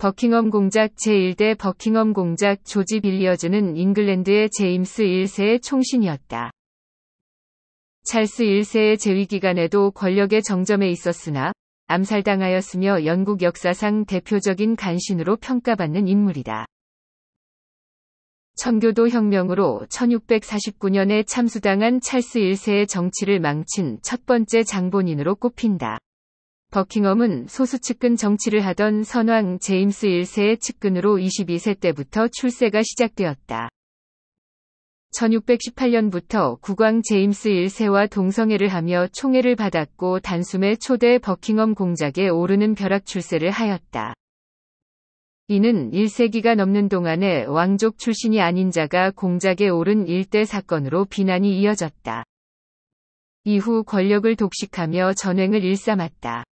버킹엄 공작 제1대 버킹엄 공작 조지 빌리어즈는 잉글랜드의 제임스 1세의 총신이었다. 찰스 1세의 재위 기간에도 권력의 정점에 있었으나 암살당하였으며 영국 역사상 대표적인 간신으로 평가받는 인물이다. 청교도 혁명으로 1649년에 참수당한 찰스 1세의 정치를 망친 첫 번째 장본인으로 꼽힌다. 버킹엄은 소수 측근 정치를 하던 선왕 제임스 1세의 측근으로 22세 때부터 출세가 시작되었다. 1618년부터 국왕 제임스 1세와 동성애를 하며 총애를 받았고 단숨에 초대 버킹엄 공작에 오르는 벼락 출세를 하였다. 이는 1세기가 넘는 동안에 왕족 출신이 아닌 자가 공작에 오른 일대 사건으로 비난이 이어졌다. 이후 권력을 독식하며 전횡을 일삼았다.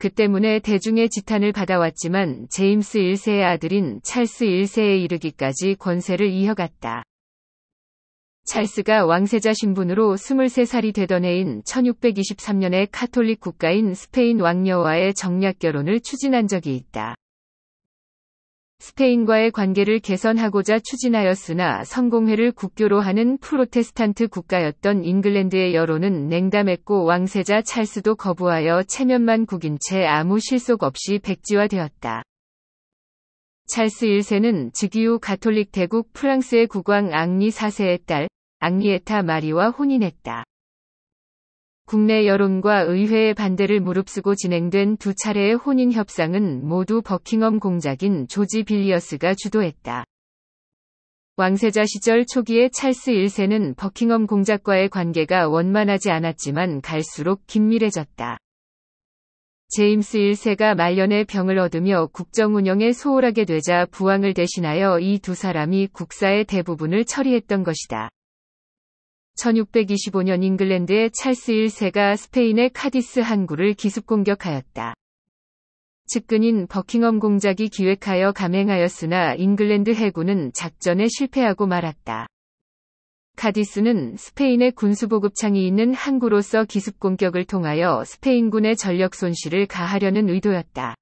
그 때문에 대중의 지탄을 받아왔지만 제임스 1세의 아들인 찰스 1세에 이르기까지 권세를 이어갔다. 찰스가 왕세자 신분으로 23살이 되던 해인 1623년에 카톨릭 국가인 스페인 왕녀와의 정략 결혼을 추진한 적이 있다. 스페인과의 관계를 개선하고자 추진하였으나 성공회를 국교로 하는 프로테스탄트 국가였던 잉글랜드의 여론은 냉담했고 왕세자 찰스도 거부하여 체면만 구긴 채 아무 실속 없이 백지화되었다. 찰스 1세는 즉위후 가톨릭 대국 프랑스의 국왕 앙리 4세의 딸 앙리에타 마리와 혼인했다. 국내 여론과 의회의 반대를 무릅쓰고 진행된 두 차례의 혼인 협상은 모두 버킹엄 공작인 조지 빌리어스가 주도했다. 왕세자 시절 초기에 찰스 1세는 버킹엄 공작과의 관계가 원만하지 않았지만 갈수록 긴밀해졌다. 제임스 1세가 말년에 병을 얻으며 국정 운영에 소홀하게 되자 부왕을 대신하여 이 두 사람이 국사의 대부분을 처리했던 것이다. 1625년 잉글랜드의 찰스 1세가 스페인의 카디스 항구를 기습 공격하였다. 측근인 버킹엄 공작이 기획하여 감행하였으나 잉글랜드 해군은 작전에 실패하고 말았다. 카디스는 스페인의 군수보급창이 있는 항구로서 기습 공격을 통하여 스페인군의 전력 손실을 가하려는 의도였다.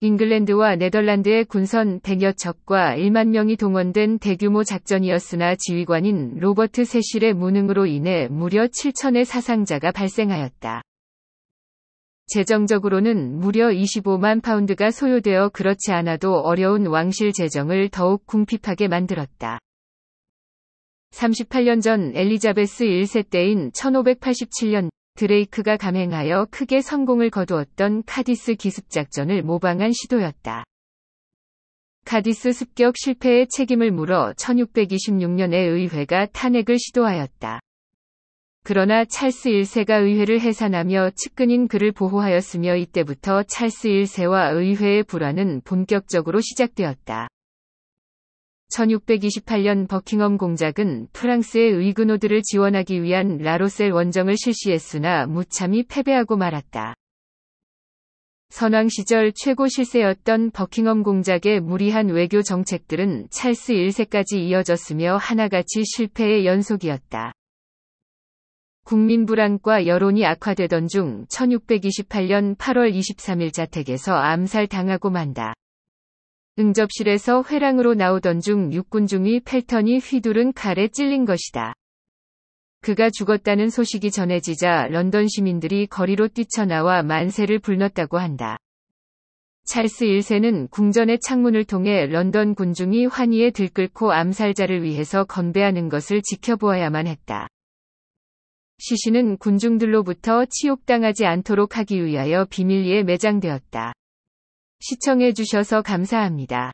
잉글랜드와 네덜란드의 군선 100여 척과 1만 명이 동원된 대규모 작전이었으나 지휘관인 로버트 세실의 무능으로 인해 무려 7천의 사상자가 발생하였다. 재정적으로는 무려 25만 파운드가 소요되어 그렇지 않아도 어려운 왕실 재정을 더욱 궁핍하게 만들었다. 38년 전 엘리자베스 1세 때인 1587년 드레이크가 감행하여 크게 성공을 거두었던 카디스 기습작전을 모방한 시도였다. 카디스 습격 실패의 책임을 물어 1626년에 의회가 탄핵을 시도하였다. 그러나 찰스 1세가 의회를 해산하며 측근인 그를 보호하였으며 이때부터 찰스 1세와 의회의 불안은 본격적으로 시작되었다. 1628년 버킹엄 공작은 프랑스의 의그노들을 지원하기 위한 라로셀 원정을 실시했으나 무참히 패배하고 말았다. 선왕 시절 최고 실세였던 버킹엄 공작의 무리한 외교 정책들은 찰스 1세까지 이어졌으며 하나같이 실패의 연속이었다. 국민 불안과 여론이 악화되던 중 1628년 8월 23일 자택에서 암살당하고 만다. 응접실에서 회랑으로 나오던 중 육군 중위 펠턴이 휘두른 칼에 찔린 것이다. 그가 죽었다는 소식이 전해지자 런던 시민들이 거리로 뛰쳐나와 만세를 불렀다고 한다. 찰스 1세는 궁전의 창문을 통해 런던 군중이 환희에 들끓고 암살자를 위해서 건배하는 것을 지켜보아야만 했다. 시신은 군중들로부터 치욕당하지 않도록 하기 위하여 비밀리에 매장되었다. 시청해주셔서 감사합니다.